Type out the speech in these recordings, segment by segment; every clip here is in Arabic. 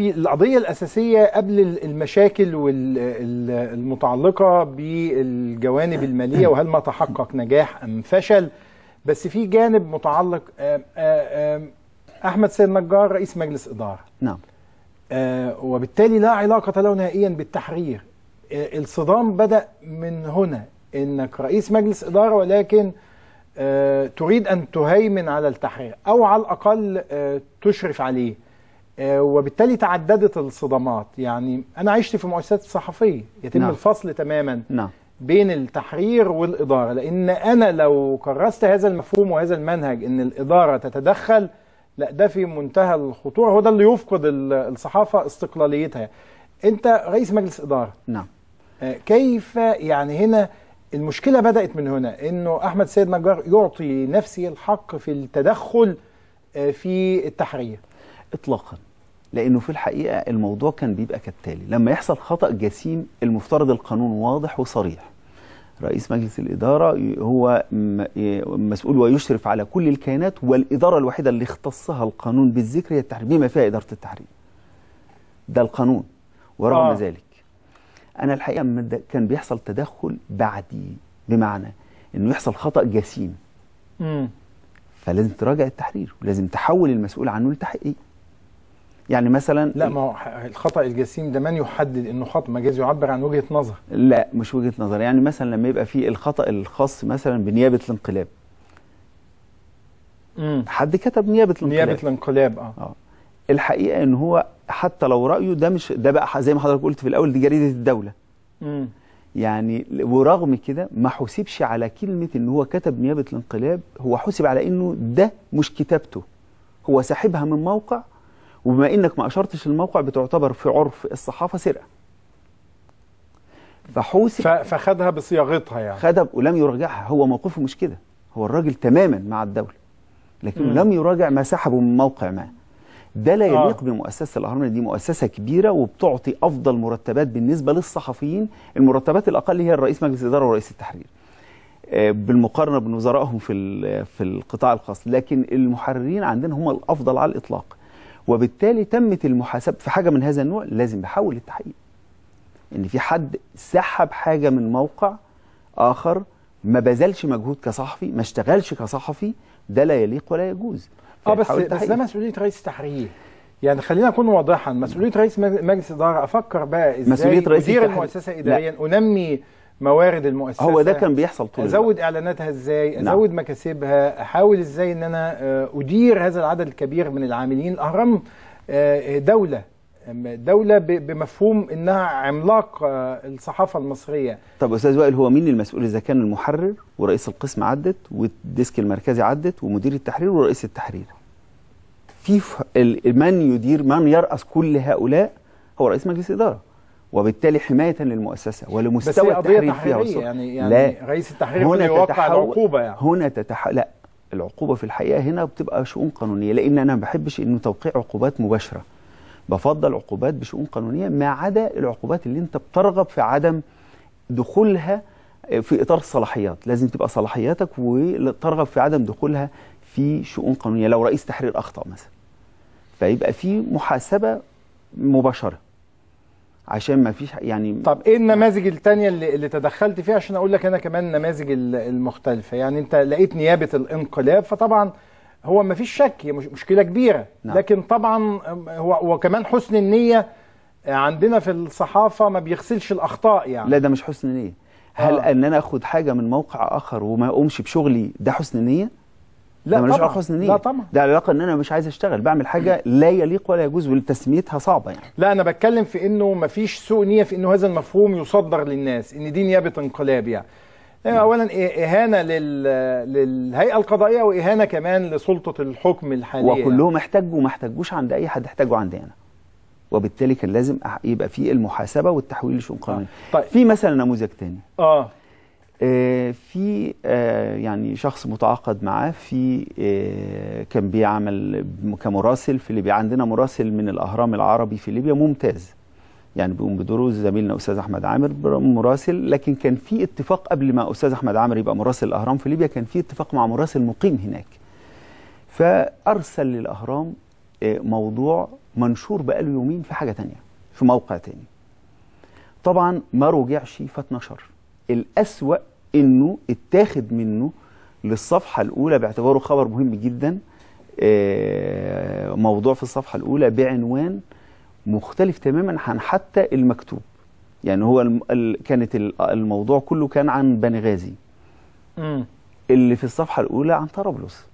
في القضية الأساسية قبل المشاكل المتعلقة بالجوانب المالية وهل ما تحقق نجاح أم فشل بس في جانب متعلق آه، آه، آه، أحمد سيد نجار رئيس مجلس إدارة نعم وبالتالي لا علاقة له نهائيا بالتحرير الصدام بدأ من هنا إنك رئيس مجلس إدارة ولكن تريد أن تهيمن على التحرير أو على الأقل تشرف عليه آه، وبالتالي تعددت الصدمات يعني انا عشت في مؤسسات صحفيه يتم نعم. الفصل تماما نعم. بين التحرير والاداره لان انا لو كرست هذا المفهوم وهذا المنهج ان الاداره تتدخل لا ده في منتهى الخطوره هو ده اللي يفقد الصحافه استقلاليتها انت رئيس مجلس اداره نعم آه، كيف يعني هنا المشكله بدات من هنا انه احمد سيد نجار يعطي نفسه الحق في التدخل آه، في التحرير اطلاقا لانه في الحقيقه الموضوع كان بيبقى كالتالي لما يحصل خطا جسيم المفترض القانون واضح وصريح رئيس مجلس الإدارة هو مسؤول ويشرف على كل الكيانات والإدارة الوحيدة اللي اختصها القانون بالذكر هي التحريم بما فيها إدارة التحريم ده القانون ورغم آه. ذلك أنا الحقيقة كان بيحصل تدخل بعدي بمعنى أنه يحصل خطأ جسيم امم فلازم تراجع التحرير ولازم تحول المسؤول عنه لتحقيق يعني مثلا لا ما هو الخطا الجسيم ده من يحدد انه خطا مجاز يعبر عن وجهه نظر لا مش وجهه نظر يعني مثلا لما يبقى في الخطا الخاص مثلا بنيابه الانقلاب امم حد كتب نيابه الانقلاب نيابه الانقلاب اه, آه. الحقيقه ان هو حتى لو رايه ده مش ده بقى زي ما حضرتك قلت في الاول دي جريده الدوله امم يعني ورغم كده ما حسبش على كلمه ان هو كتب نيابه الانقلاب هو حسب على انه ده مش كتابته هو ساحبها من موقع وبما انك ما اشرتش الموقع بتعتبر في عرف الصحافه سرقه فحوسي فخدها بصياغتها يعني خدها ولم يراجعها هو موقفه مش كده هو الراجل تماما مع الدوله لكنه لم يراجع ما سحبه من موقع ما ده لا يليق آه. بمؤسسه الاهرام دي مؤسسه كبيره وبتعطي افضل مرتبات بالنسبه للصحفيين المرتبات الاقل هي الرئيس مجلس الاداره ورئيس التحرير آه، بالمقارنه بوزرائهم في في القطاع الخاص لكن المحررين عندنا هم الافضل على الاطلاق وبالتالي تمت المحاسبه في حاجه من هذا النوع لازم يحول التحقيق ان في حد سحب حاجه من موقع اخر ما بذلش مجهود كصحفي ما اشتغلش كصحفي ده لا يليق ولا يجوز اه بس بس ده مسؤوليه رئيس التحرير يعني خلينا نكون واضحا مسؤوليه رئيس مجلس اداره افكر بقى ازاي مسؤوليه رئيس ادير المؤسسه اداريا انمي موارد المؤسسه هو ده كان بيحصل طول ازود اعلاناتها ازاي نعم. ازود نعم. مكاسبها احاول ازاي ان انا آه، ادير هذا العدد الكبير من العاملين الاهرام آه، دوله دولة بمفهوم انها عملاق آه، الصحافة المصرية طب استاذ وائل هو مين المسؤول اذا كان المحرر ورئيس القسم عدت والديسك المركزي عدت ومدير التحرير ورئيس التحرير في من يدير من يرأس كل هؤلاء هو رئيس مجلس إدارة وبالتالي حماية للمؤسسة ولمستوى بس التحرير فيها يعني يعني لا. رئيس التحرير هنا يوقع العقوبة يعني هنا تتح... لا العقوبة في الحقيقة هنا بتبقى شؤون قانونية لأن أنا ما بحبش إنه توقيع عقوبات مباشرة بفضل عقوبات بشؤون قانونية ما عدا العقوبات اللي أنت بترغب في عدم دخولها في إطار الصلاحيات لازم تبقى صلاحياتك وترغب في عدم دخولها في شؤون قانونية لو رئيس تحرير أخطأ مثلا فيبقى في محاسبة مباشرة عشان ما فيش يعني طب ايه النماذج الثانيه اللي, اللي تدخلت فيها عشان اقول لك انا كمان النماذج المختلفه يعني انت لقيت نيابه الانقلاب فطبعا هو ما فيش شك هي مش مشكله كبيره نعم. لكن طبعا هو وكمان حسن النيه عندنا في الصحافه ما بيغسلش الاخطاء يعني لا ده مش حسن نيه هل آه. ان انا اخد حاجه من موقع اخر وما اقومش بشغلي ده حسن نيه لا ملوش علاقه حسن لا طبعا ده علاقه ان انا مش عايز اشتغل بعمل حاجه لا يليق ولا يجوز وتسميتها صعبه يعني لا انا بتكلم في انه ما فيش سوء نيه في انه هذا المفهوم يصدر للناس ان دي نيابه انقلاب يعني اولا اهانه للهيئه القضائيه واهانه كمان لسلطه الحكم الحاليه يعني. وكلهم احتجوا وما احتجوش عند اي حد احتجوا عندي انا وبالتالي كان لازم يبقى في المحاسبه والتحويل لشؤون قانونيه طيب. في مثلا نموذج ثاني اه آه، في آه، يعني شخص متعاقد معاه في آه، كان بيعمل كمراسل في ليبيا عندنا مراسل من الاهرام العربي في ليبيا ممتاز يعني بيقوم بدوره زميلنا استاذ احمد عامر مراسل لكن كان في اتفاق قبل ما استاذ احمد عامر يبقى مراسل الاهرام في ليبيا كان في اتفاق مع مراسل مقيم هناك فارسل للاهرام موضوع منشور بقاله يومين في حاجه تانية في موقع تاني طبعا ما رجعش فاتنشر الأسوأ انه اتاخد منه للصفحه الاولى باعتباره خبر مهم جدا آه، موضوع في الصفحه الاولى بعنوان مختلف تماما عن حتى المكتوب يعني هو كانت الموضوع كله كان عن بنغازي مم. اللي في الصفحه الاولى عن طرابلس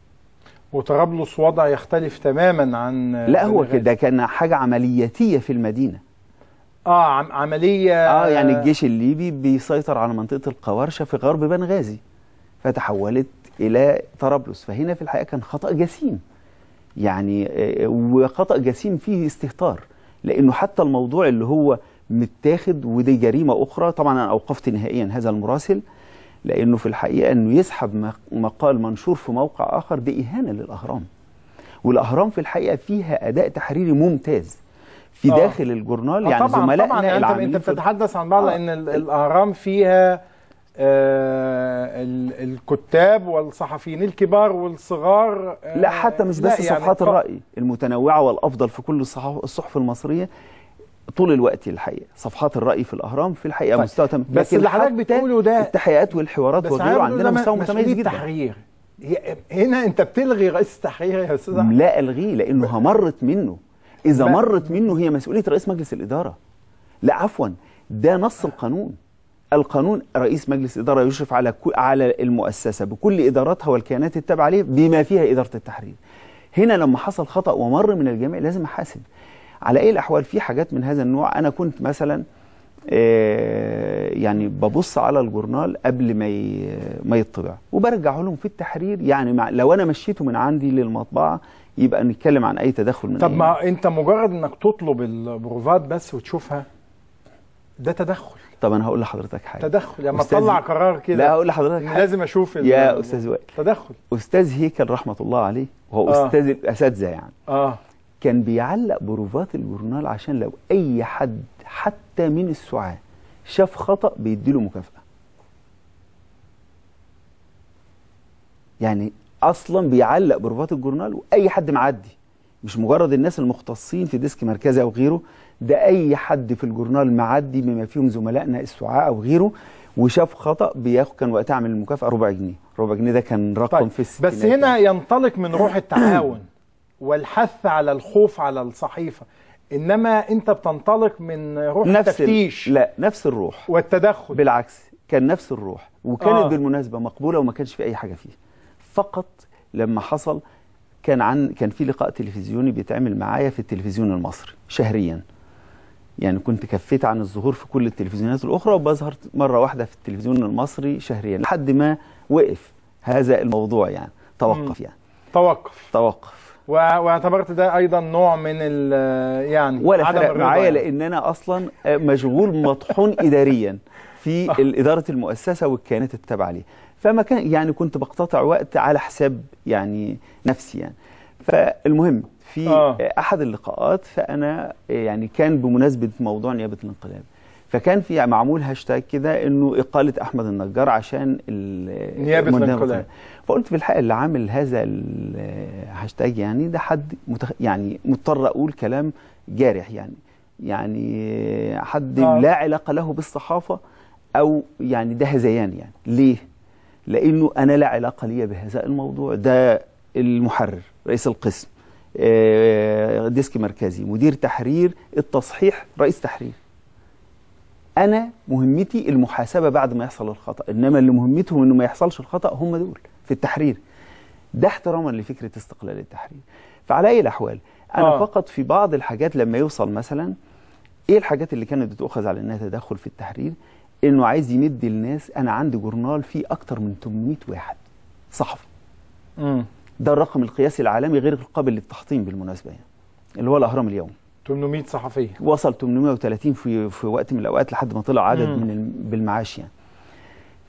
وطرابلس وضع يختلف تماما عن لا هو كده كان حاجه عملياتيه في المدينه اه عمليه اه يعني آه. الجيش الليبي بيسيطر على منطقه القوارشه في غرب بنغازي فتحولت الى طرابلس فهنا في الحقيقه كان خطا جسيم يعني آه، وخطا جسيم فيه استهتار لانه حتى الموضوع اللي هو متاخد ودي جريمه اخرى طبعا انا اوقفت نهائيا هذا المراسل لانه في الحقيقه انه يسحب مقال منشور في موقع اخر دي اهانه للاهرام والاهرام في الحقيقه فيها اداء تحريري ممتاز في أوه. داخل الجورنال آه يعني طبعًا زملائنا طبعًا يعني العاملين انت بتتحدث عن بعض آه. ان الاهرام فيها آه الكتاب والصحفيين الكبار والصغار آه لا حتى مش بس يعني صفحات الرأي المتنوعة والأفضل في كل الصحف المصرية طول الوقت الحقيقه صفحات الراي في الاهرام في الحقيقه طيب، مستوى تم بس اللي حضرتك بتقوله ده التحقيقات والحوارات وغيره عندنا مستوى متميز جدا تحرير هنا انت بتلغي رئيس التحرير يا استاذ لا الغيه لانه همرت منه اذا بقى. مرت منه هي مسؤوليه رئيس مجلس الاداره لا عفوا ده نص القانون القانون رئيس مجلس إدارة يشرف على على المؤسسة بكل إداراتها والكيانات التابعة عليه بما فيها إدارة التحرير هنا لما حصل خطأ ومر من الجميع لازم أحاسب على أي الأحوال في حاجات من هذا النوع أنا كنت مثلا آه، يعني ببص على الجورنال قبل ما ما يطبع وبرجعه لهم في التحرير يعني مع لو انا مشيته من عندي للمطبعه يبقى نتكلم عن اي تدخل من طب ما انت مجرد انك تطلب البروفات بس وتشوفها ده تدخل طب انا هقول لحضرتك حاجه تدخل لما يعني تطلع قرار كده لا هقول لحضرتك حاجه لازم اشوف يا استاذ وائل تدخل استاذ هيكل رحمه الله عليه وهو آه. استاذ الاساتذه يعني اه كان بيعلق بروفات الجورنال عشان لو اي حد حتى من السعاه شاف خطا بيديله مكافاه يعني اصلا بيعلق بروفات الجورنال واي حد معدي مش مجرد الناس المختصين في ديسك مركزي او غيره ده اي حد في الجورنال معدي بما فيهم زملائنا السعاء او غيره وشاف خطا بياخد كان وقتها عامل المكافاه ربع جنيه ربع جنيه ده كان رقم طيب. في السنة بس هنا يعني. ينطلق من روح التعاون والحث على الخوف على الصحيفه انما انت بتنطلق من روح نفس التفتيش لا نفس الروح والتدخل بالعكس كان نفس الروح وكانت آه. بالمناسبه مقبوله وما كانش في اي حاجه فيه فقط لما حصل كان عن كان في لقاء تلفزيوني بيتعمل معايا في التلفزيون المصري شهريا يعني كنت كفيت عن الظهور في كل التلفزيونات الاخرى وبظهر مره واحده في التلفزيون المصري شهريا لحد ما وقف هذا الموضوع يعني توقف يعني توقف توقف واعتبرت ده ايضا نوع من يعني ولا فرق معايا لان انا اصلا مشغول مطحون اداريا في اداره المؤسسه والكيانات التابعه ليه فما كان يعني كنت بقتطع وقت على حساب يعني نفسي يعني فالمهم في آه. احد اللقاءات فانا يعني كان بمناسبه موضوع نيابه الانقلاب فكان في يعني معمول هاشتاج كده انه اقاله احمد النجار عشان نيابه الانقلاب فقلت في الحقيقه اللي عامل هذا الهاشتاج يعني ده حد متخ... يعني مضطر اقول كلام جارح يعني يعني حد آه. لا علاقه له بالصحافه او يعني ده هذيان يعني ليه لانه انا لا علاقه لي بهذا الموضوع ده المحرر رئيس القسم آه، ديسك مركزي مدير تحرير التصحيح رئيس تحرير انا مهمتي المحاسبه بعد ما يحصل الخطا انما اللي مهمتهم انه ما يحصلش الخطا هم دول في التحرير ده احتراما لفكره استقلال التحرير فعلى اي الاحوال انا آه. فقط في بعض الحاجات لما يوصل مثلا ايه الحاجات اللي كانت بتؤخذ على انها تدخل في التحرير انه عايز يمد الناس انا عندي جورنال فيه اكتر من 800 واحد صحفي امم ده الرقم القياسي العالمي غير القابل للتحطيم بالمناسبه يعني اللي هو الاهرام اليومي 800 صحفي وصل 830 في في وقت من الاوقات لحد ما طلع عدد مم. من بالمعاش يعني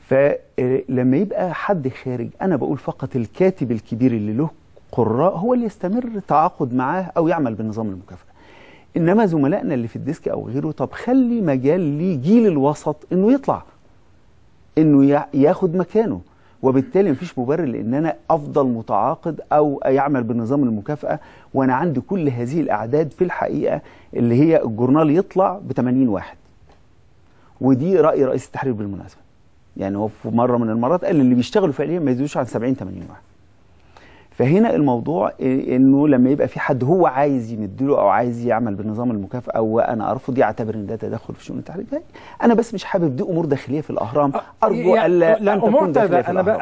فلما آه، يبقى حد خارج انا بقول فقط الكاتب الكبير اللي له قراء هو اللي يستمر تعاقد معاه او يعمل بنظام المكافاه انما زملائنا اللي في الديسك او غيره طب خلي مجال لجيل الوسط انه يطلع انه ياخد مكانه وبالتالي مفيش مبرر لان انا افضل متعاقد او يعمل بنظام المكافاه وانا عندي كل هذه الاعداد في الحقيقه اللي هي الجورنال يطلع ب 80 واحد ودي راي رئيس التحرير بالمناسبه يعني هو في مره من المرات قال اللي بيشتغلوا فعليا ما يزيدوش عن 70 80 واحد فهنا الموضوع انه لما يبقى في حد هو عايز يمدله او عايز يعمل بالنظام المكافاه وانا ارفض يعتبر ان ده تدخل في شؤون التحرير انا بس مش حابب دي امور داخليه في الاهرام آه، ارجو الا لن تكون داخليه في الاهرام